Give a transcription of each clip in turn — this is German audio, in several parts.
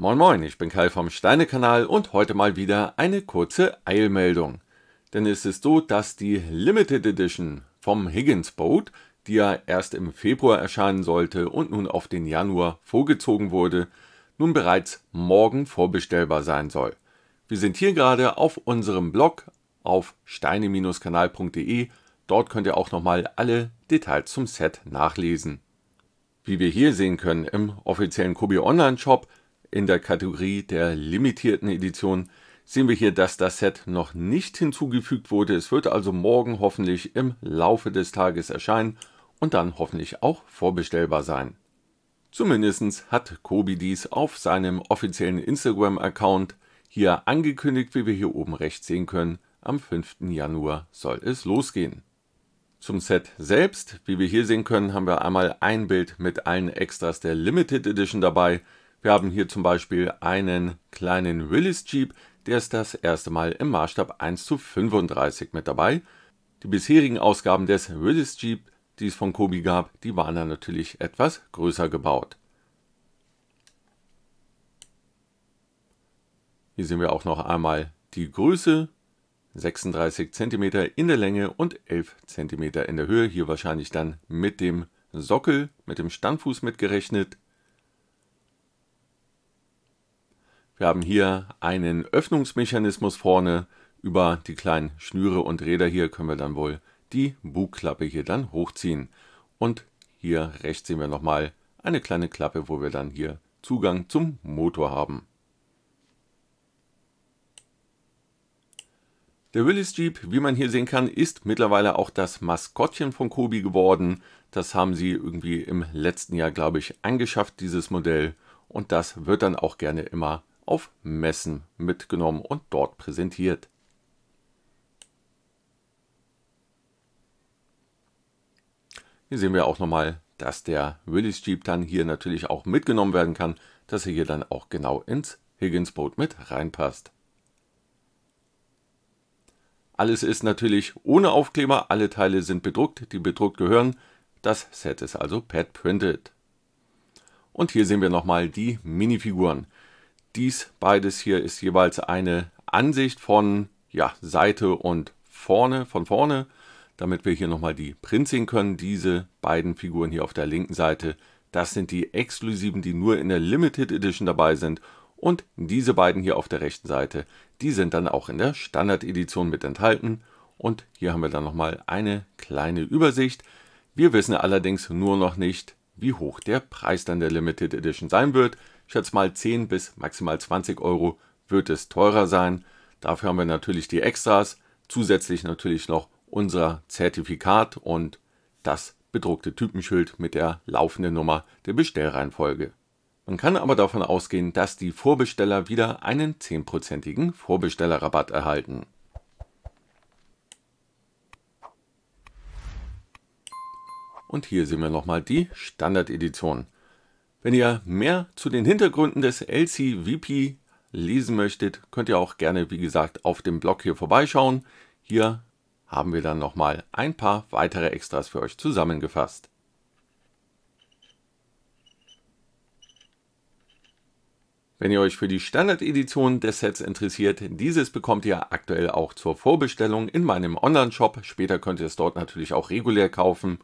Moin Moin, ich bin Kai vom Steinekanal und heute mal wieder eine kurze Eilmeldung. Denn es ist so, dass die Limited Edition vom Higgins Boat, die ja erst im Februar erscheinen sollte und nun auf den Januar vorgezogen wurde, nun bereits morgen vorbestellbar sein soll. Wir sind hier gerade auf unserem Blog auf steine-kanal.de. Dort könnt ihr auch nochmal alle Details zum Set nachlesen. Wie wir hier sehen können, im offiziellen Kobi Online Shop in der Kategorie der limitierten Edition sehen wir hier, dass das Set noch nicht hinzugefügt wurde. Es wird also morgen hoffentlich im Laufe des Tages erscheinen und dann hoffentlich auch vorbestellbar sein. Zumindest hat Kobi dies auf seinem offiziellen Instagram-Account hier angekündigt, wie wir hier oben rechts sehen können. Am 5. Januar soll es losgehen. Zum Set selbst, wie wir hier sehen können, haben wir einmal ein Bild mit allen Extras der Limited Edition dabei. Wir haben hier zum Beispiel einen kleinen Willis Jeep, der ist das erste Mal im Maßstab 1 zu 35 mit dabei. Die bisherigen Ausgaben des Willis Jeep, die es von Kobi gab, die waren dann natürlich etwas größer gebaut. Hier sehen wir auch noch einmal die Größe, 36 cm in der Länge und 11 cm in der Höhe, hier wahrscheinlich dann mit dem Sockel, mit dem Standfuß mitgerechnet. Wir haben hier einen Öffnungsmechanismus vorne. Über die kleinen Schnüre und Räder hier können wir dann wohl die Bugklappe hier dann hochziehen. Und hier rechts sehen wir nochmal eine kleine Klappe, wo wir dann hier Zugang zum Motor haben. Der Willis Jeep, wie man hier sehen kann, ist mittlerweile auch das Maskottchen von Kobi geworden. Das haben sie irgendwie im letzten Jahr, glaube ich, angeschafft, dieses Modell. Und das wird dann auch gerne immer auf Messen mitgenommen und dort präsentiert. Hier sehen wir auch nochmal, dass der Willis Jeep dann hier natürlich auch mitgenommen werden kann, dass er hier dann auch genau ins Higgins Boot mit reinpasst. Alles ist natürlich ohne Aufkleber, alle Teile sind bedruckt, die bedruckt gehören. Das Set ist also pad printed. Und hier sehen wir nochmal die Minifiguren. Dies beides hier ist jeweils eine Ansicht von ja, Seite und vorne, von vorne, damit wir hier nochmal die Prints sehen können. Diese beiden Figuren hier auf der linken Seite, das sind die exklusiven, die nur in der Limited Edition dabei sind. Und diese beiden hier auf der rechten Seite, die sind dann auch in der Standard Edition mit enthalten. Und hier haben wir dann nochmal eine kleine Übersicht. Wir wissen allerdings nur noch nicht, wie hoch der Preis dann der Limited Edition sein wird schätze mal 10 bis maximal 20 Euro wird es teurer sein. Dafür haben wir natürlich die Extras, zusätzlich natürlich noch unser Zertifikat und das bedruckte Typenschild mit der laufenden Nummer der Bestellreihenfolge. Man kann aber davon ausgehen, dass die Vorbesteller wieder einen 10%igen Vorbestellerrabatt erhalten. Und hier sehen wir nochmal die Standardedition. Wenn ihr mehr zu den Hintergründen des LCVP lesen möchtet, könnt ihr auch gerne, wie gesagt, auf dem Blog hier vorbeischauen. Hier haben wir dann nochmal ein paar weitere Extras für euch zusammengefasst. Wenn ihr euch für die Standard-Edition des Sets interessiert, dieses bekommt ihr aktuell auch zur Vorbestellung in meinem Online-Shop. Später könnt ihr es dort natürlich auch regulär kaufen.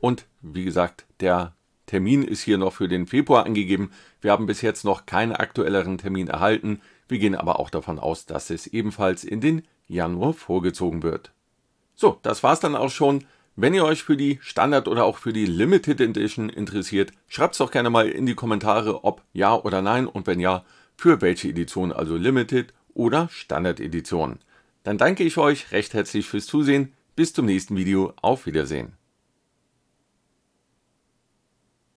Und wie gesagt, der Termin ist hier noch für den Februar angegeben. Wir haben bis jetzt noch keinen aktuelleren Termin erhalten. Wir gehen aber auch davon aus, dass es ebenfalls in den Januar vorgezogen wird. So, das war's dann auch schon. Wenn ihr euch für die Standard oder auch für die Limited Edition interessiert, schreibt es doch gerne mal in die Kommentare, ob ja oder nein und wenn ja, für welche Edition, also Limited oder Standard Edition. Dann danke ich euch recht herzlich fürs Zusehen. Bis zum nächsten Video. Auf Wiedersehen.